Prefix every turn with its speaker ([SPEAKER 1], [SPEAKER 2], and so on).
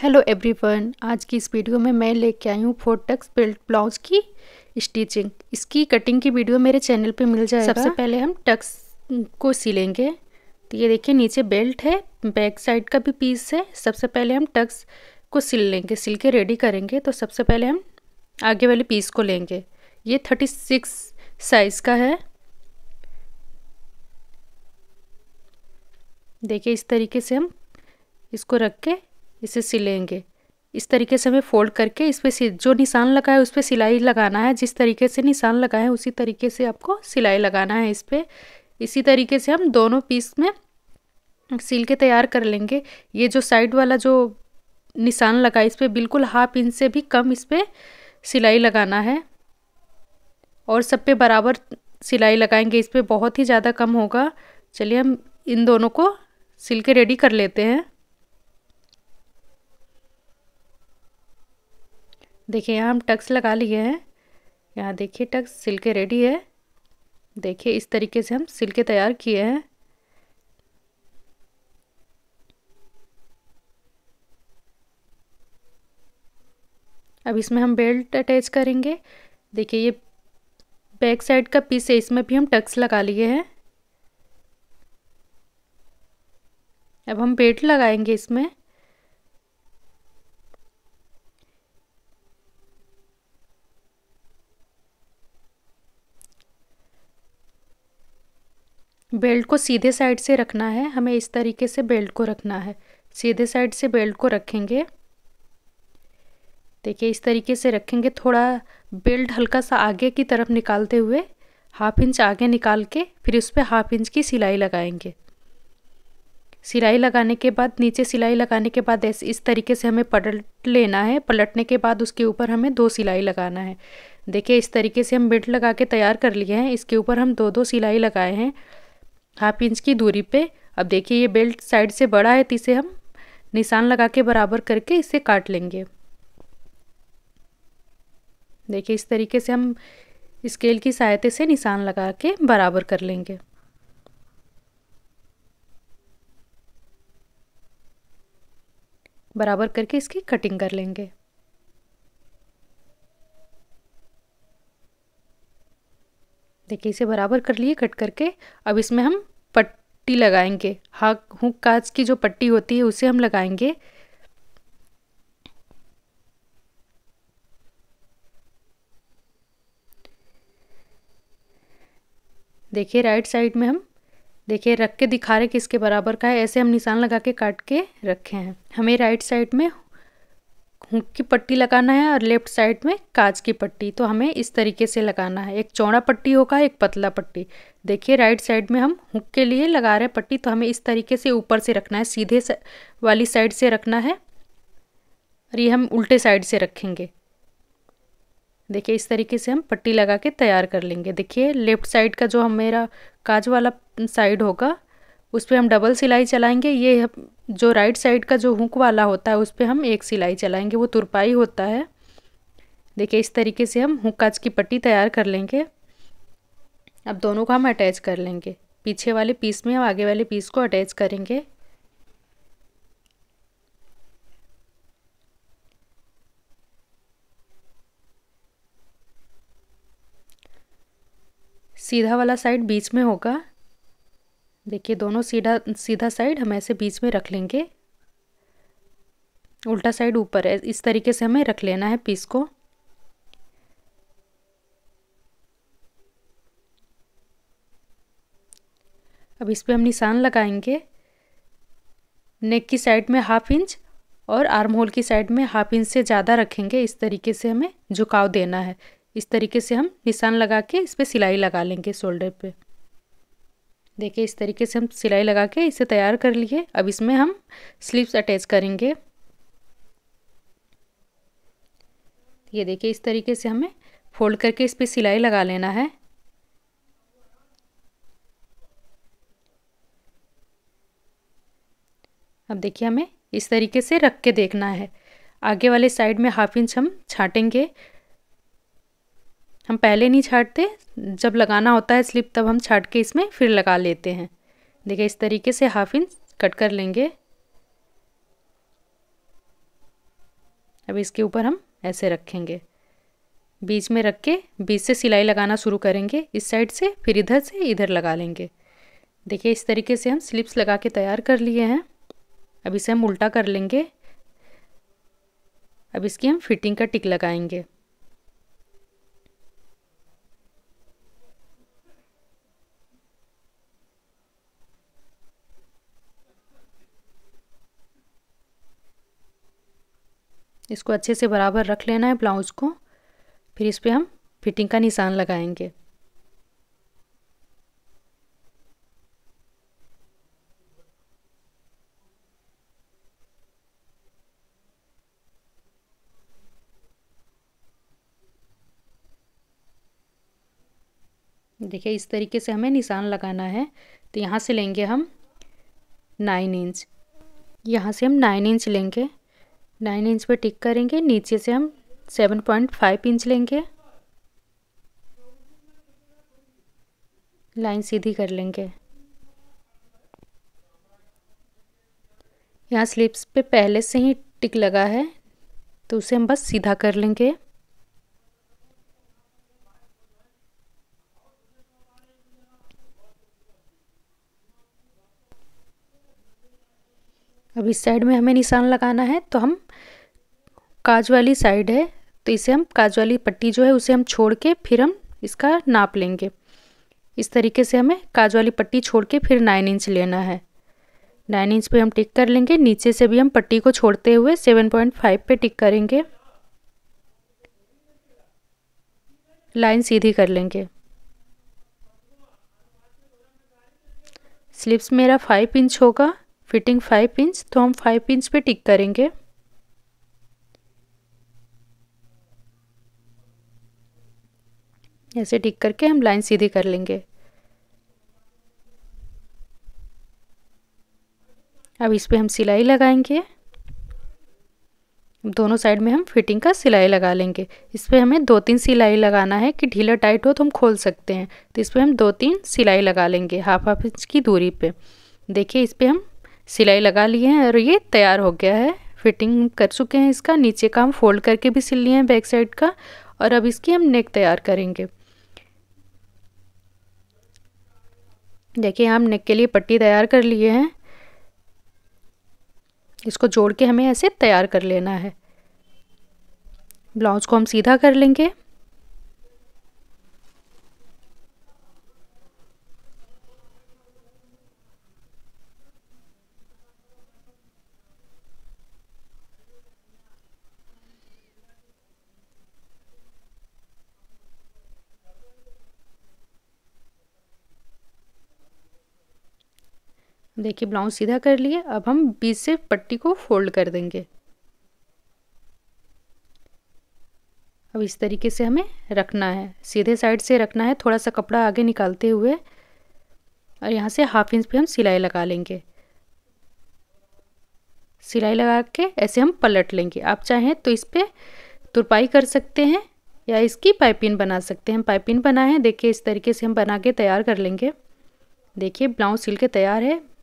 [SPEAKER 1] hello everyone आज की इस वीडियो में मैं लेके आई हूँ फोर टक्स बेल्ट ब्लाउज की स्टिचिंग इसकी कटिंग की वीडियो मेरे चैनल पे मिल जाएगा सबसे पहले हम टक्स को सिलेंगे तो ये देखिए नीचे बेल्ट है बैक साइड का भी पीस है सबसे पहले हम टक्स को सिल लेंगे सिल के रेडी करेंगे तो सबसे पहले हम आगे वाले पीस को लेंगे ये थर्टी सिक्स साइज़ का है देखिए इस तरीके से हम इसको रख के इसे सिलेंगे इस तरीके से हमें फोल्ड करके इस पर जो निशान लगा है उस पर सिलाई लगाना है जिस तरीके से निशान लगा है उसी तरीके से आपको सिलाई लगाना है इस पर इसी तरीके से हम दोनों पीस में सिल के तैयार कर लेंगे ये जो साइड वाला जो निशान लगा इस पर बिल्कुल हाफ इंच से भी कम इस पर सिलाई लगाना है और सब पे बराबर सिलाई लगाएंगे इस पर बहुत ही ज़्यादा कम होगा चलिए हम इन दोनों को सिल के रेडी कर लेते हैं देखिए यहाँ हम टक्स लगा लिए हैं यहाँ देखिए टक्स सिल के रेडी है देखिए इस तरीके से हम सिल के तैयार किए हैं अब इसमें हम बेल्ट अटैच करेंगे देखिए ये बैक साइड का पीस है इसमें भी हम टक्स लगा लिए हैं अब हम बेल्ट लगाएंगे इसमें बेल्ट को सीधे साइड से रखना है हमें इस तरीके से बेल्ट को रखना है सीधे साइड से बेल्ट को रखेंगे देखिए इस तरीके से रखेंगे थोड़ा बेल्ट हल्का सा आगे की तरफ निकालते हुए हाफ इंच आगे निकाल के फिर उस पर हाफ इंच की सिलाई लगाएंगे सिलाई लगाने के बाद नीचे सिलाई लगाने के बाद ऐसे इस तरीके से हमें पलट लेना है पलटने के बाद उसके ऊपर हमें दो सिलाई लगाना है देखिए इस तरीके से हम बेल्ट लगा के तैयार कर लिए हैं इसके ऊपर हम दो दो सिलाई लगाए हैं हाफ इंच की दूरी पे अब देखिए ये बेल्ट साइड से बड़ा है तो इसे हम निशान लगा के बराबर करके इसे काट लेंगे देखिए इस तरीके से हम स्केल की सहायता से निशान लगा के बराबर कर लेंगे बराबर करके इसकी कटिंग कर लेंगे देखिए इसे बराबर कर लिए कट करके अब इसमें हम पट्टी लगाएंगे हाक हुक काज की जो पट्टी होती है उसे हम लगाएंगे देखिए राइट साइड में हम देखिए रख के दिखा रहे कि इसके बराबर का है ऐसे हम निशान लगा के काट के रखे हैं हमें राइट साइड में हुक की पट्टी लगाना है और लेफ्ट साइड में काज की पट्टी तो हमें इस तरीके से लगाना है एक चौड़ा पट्टी होगा एक पतला पट्टी देखिए राइट साइड में हम हुक के लिए लगा रहे हैं पट्टी तो हमें इस तरीके से ऊपर से रखना है सीधे वाली साइड से रखना है और ये हम उल्टे साइड से रखेंगे देखिए इस तरीके से हम पट्टी लगा के तैयार कर लेंगे देखिए लेफ्ट साइड का जो हम मेरा काज वाला साइड होगा उस पर हम डबल सिलाई चलाएंगे ये जो राइट साइड का जो हुक वाला होता है उस पर हम एक सिलाई चलाएंगे वो तुरपाई होता है देखिए इस तरीके से हम हुक काज की पट्टी तैयार कर लेंगे अब दोनों को हम अटैच कर लेंगे पीछे वाले पीस में हम आगे वाले पीस को अटैच करेंगे सीधा वाला साइड बीच में होगा देखिए दोनों सीधा सीधा साइड हम ऐसे बीच में रख लेंगे उल्टा साइड ऊपर है इस तरीके से हमें रख लेना है पीस को अब इस पर हम निशान लगाएंगे नेक की साइड में हाफ इंच और आर्म होल की साइड में हाफ इंच से ज़्यादा रखेंगे इस तरीके से हमें झुकाव देना है इस तरीके से हम निशान लगा के इस पर सिलाई लगा लेंगे शोल्डर पे देखिए इस तरीके से हम सिलाई लगा के इसे तैयार कर लिए अब इसमें हम स्लीव्स अटैच करेंगे ये देखिए इस तरीके से हमें फोल्ड करके इस पर सिलाई लगा लेना है अब देखिए हमें इस तरीके से रख के देखना है आगे वाले साइड में हाफ इंच हम छाटेंगे हम पहले नहीं छाटते जब लगाना होता है स्लिप तब हम छाट के इसमें फिर लगा लेते हैं देखिए इस तरीके से हाफ इंच कट कर लेंगे अब इसके ऊपर हम ऐसे रखेंगे बीच में रख के बीच से सिलाई लगाना शुरू करेंगे इस साइड से फिर इधर से इधर लगा लेंगे देखिए इस तरीके से हम स्लिप्स लगा के तैयार कर लिए हैं अब इसे हम उल्टा कर लेंगे अब इसकी हम फिटिंग का टिक लगाएंगे इसको अच्छे से बराबर रख लेना है ब्लाउज को फिर इस पर हम फिटिंग का निशान लगाएंगे देखिए इस तरीके से हमें निशान लगाना है तो यहाँ से लेंगे हम नाइन इंच यहाँ से हम नाइन इंच लेंगे नाइन इंच पर टिक करेंगे नीचे से हम सेवन पॉइंट फाइव इंच लेंगे लाइन सीधी कर लेंगे यहाँ स्लिप्स पे पहले से ही टिक लगा है तो उसे हम बस सीधा कर लेंगे अब इस साइड में हमें निशान लगाना है तो हम काज वाली साइड है तो इसे हम काज वाली पट्टी जो है उसे हम छोड़ के फिर हम इसका नाप लेंगे इस तरीके से हमें काज वाली पट्टी छोड़ के फिर नाइन इंच लेना है नाइन इंच पे हम टिक कर लेंगे नीचे से भी हम पट्टी को छोड़ते हुए सेवन पॉइंट फाइव पर टिक करेंगे लाइन सीधी कर लेंगे स्लिप्स मेरा फाइव इंच होगा फिटिंग फाइव इंच तो हम फाइव इंच पे टिक करेंगे ऐसे टिक करके हम लाइन सीधी कर लेंगे अब इस पर हम सिलाई लगाएंगे दोनों साइड में हम फिटिंग का सिलाई लगा लेंगे इस पर हमें दो तीन सिलाई लगाना है कि ढीला टाइट हो तो हम खोल सकते हैं तो इस पर हम दो तीन सिलाई लगा लेंगे हाफ हाफ इंच की दूरी पे देखिए इस पर हम सिलाई लगा लिए हैं और ये तैयार हो गया है फिटिंग कर चुके हैं इसका नीचे का हम फोल्ड करके भी सिल लिए हैं बैक साइड का और अब इसकी हम नेक तैयार करेंगे देखिए हम नेक के लिए पट्टी तैयार कर लिए हैं इसको जोड़ के हमें ऐसे तैयार कर लेना है ब्लाउज को हम सीधा कर लेंगे देखिए ब्लाउज सीधा कर लिए अब हम बीच से पट्टी को फोल्ड कर देंगे अब इस तरीके से हमें रखना है सीधे साइड से रखना है थोड़ा सा कपड़ा आगे निकालते हुए और यहाँ से हाफ इंच पे हम सिलाई लगा लेंगे सिलाई लगा के ऐसे हम पलट लेंगे आप चाहें तो इस पर तुरपाई कर सकते हैं या इसकी पाइपिन बना सकते हैं हम पाइपिन बनाए हैं देखिए इस तरीके से हम बना के तैयार कर लेंगे देखिए ब्लाउज सिल के तैयार है